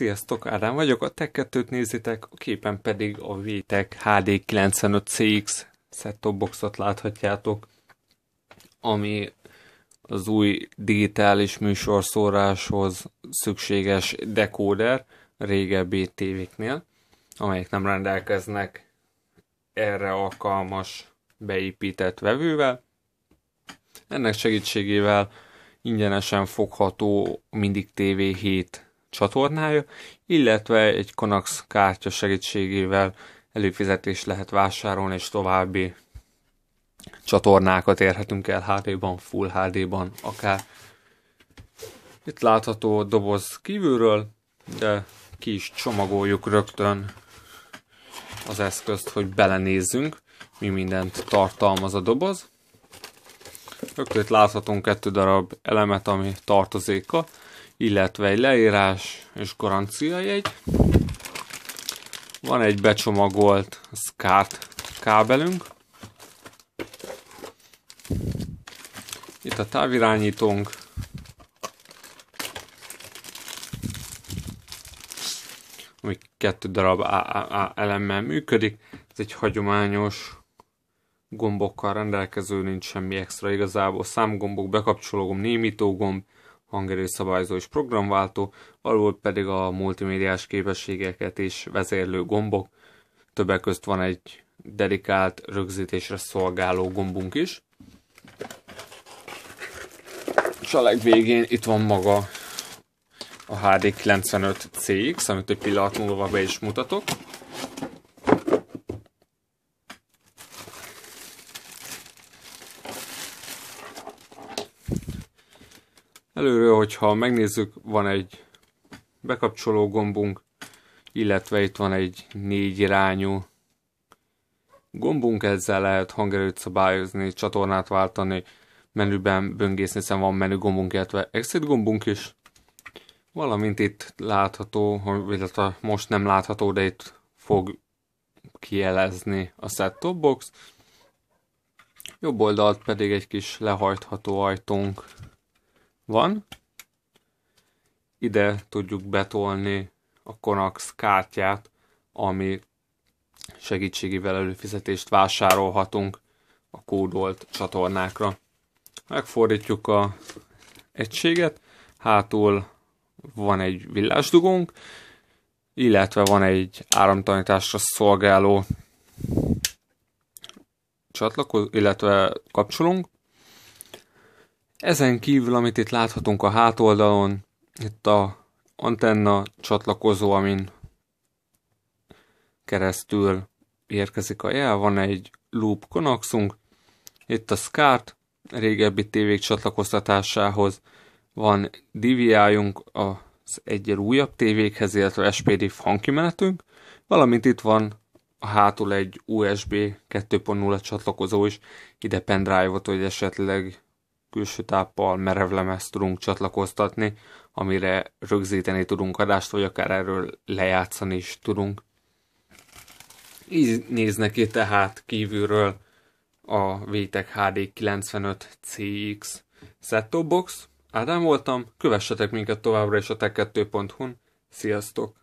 Sziasztok, Ádám vagyok, a Tech 2 nézitek, a képen pedig a VTEC HD95CX set-top boxot láthatjátok, ami az új digitális műsorszóráshoz szükséges dekóder régebbi tévéknél, amelyek nem rendelkeznek erre alkalmas beépített vevővel. Ennek segítségével ingyenesen fogható mindig TV 7 csatornája, illetve egy Konax kártya segítségével előfizetés lehet vásárolni, és további csatornákat érhetünk el HD-ban, Full HD-ban, akár. Itt látható a doboz kívülről, de ki is csomagoljuk rögtön az eszközt, hogy belenézzünk, mi mindent tartalmaz a doboz. Rögtön láthatunk kettő darab elemet, ami tartozéka, illetve egy leírás és garancia jegy. Van egy becsomagolt SCART kábelünk. Itt a távirányítónk. Ami kettő darab a elemmel működik. Ez egy hagyományos gombokkal rendelkező, nincs semmi extra igazából. Számgombok, bekapcsoló gomb, némítógomb, hangerőszabályzó és programváltó, alul pedig a multimédiás képességeket is vezérlő gombok. Többek között van egy dedikált rögzítésre szolgáló gombunk is. És a legvégén itt van maga a HD95CX, amit egy pillanat múlva be is mutatok. Előről, hogyha megnézzük, van egy bekapcsoló gombunk, illetve itt van egy négy irányú gombunk, ezzel lehet hangerőt szabályozni, csatornát váltani, menüben böngészni, hiszen van menü gombunk, illetve exit gombunk is, valamint itt látható, illetve most nem látható, de itt fog kielezni a set top box. Jobb oldalt pedig egy kis lehajtható ajtónk van. Ide tudjuk betolni a Konax kártyát, ami segítségével előfizetést vásárolhatunk a kódolt csatornákra. Megfordítjuk a egységet, hátul van egy villásdugónk, illetve van egy áramtanításra szolgáló csatlakozó, illetve kapcsolunk, ezen kívül, amit itt láthatunk a hátoldalon, itt a antenna csatlakozó, amin keresztül érkezik a jel, van egy loop konaxunk, itt a SCART régebbi tévék csatlakoztatásához, van DVI-unk az egyel újabb tévékhez, illetve SPD hangkimenetünk, valamint itt van a hátul egy USB 2.0 csatlakozó is, ide pendrive-ot, hogy esetleg külső táppal merevlemezt tudunk csatlakoztatni, amire rögzíteni tudunk adást, vagy akár erről lejátszani is tudunk. Így néznek neki tehát kívülről a VTEC HD 95 CX set box. Ádám hát voltam, kövessetek minket továbbra is a tech2.hu-n. Sziasztok!